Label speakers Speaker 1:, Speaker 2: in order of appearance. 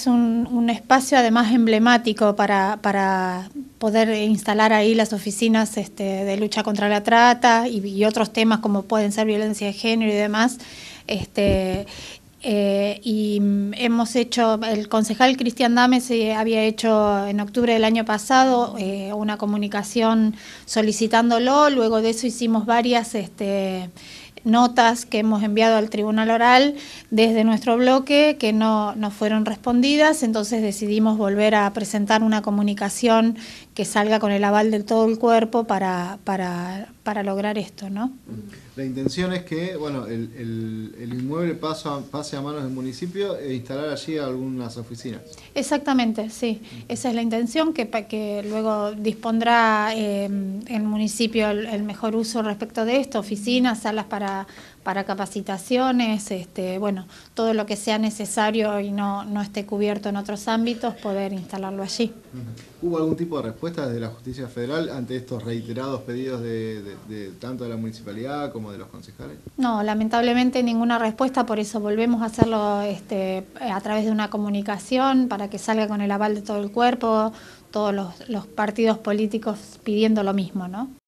Speaker 1: Es un, espacio además emblemático para, para, poder instalar ahí las oficinas este, de lucha contra la trata y, otros temas como pueden ser violencia de género y demás. Este, eh, y hemos hecho, el concejal Cristian Dames eh, había hecho en octubre del año pasado eh, una comunicación solicitándolo, luego de eso hicimos varias este, notas que hemos enviado al tribunal oral desde nuestro bloque que no, fueron respondidas, entonces decidimos volver a presentar una comunicación que salga con el aval de todo el cuerpo para, para, lograr esto. ¿no?
Speaker 2: La intención es que bueno, el, inmueble pase a, pase a manos del municipio e instalar allí algunas oficinas.
Speaker 1: Exactamente, sí. Esa es la intención, que, que luego dispondrá eh, el municipio el, mejor uso respecto de esto, oficinas, salas para, para capacitaciones, este, bueno, todo lo que sea necesario y no, no esté cubierto en otros ámbitos, poder instalarlo allí.
Speaker 2: ¿Hubo algún tipo de respuesta desde la justicia federal ante estos reiterados pedidos de, tanto de la municipalidad como de los concejales?
Speaker 1: No, lamentablemente ninguna respuesta, por eso volvemos a hacerlo este, a través de una comunicación para que salga con el aval de todo el cuerpo, todos los, los partidos políticos pidiendo lo mismo, ¿no?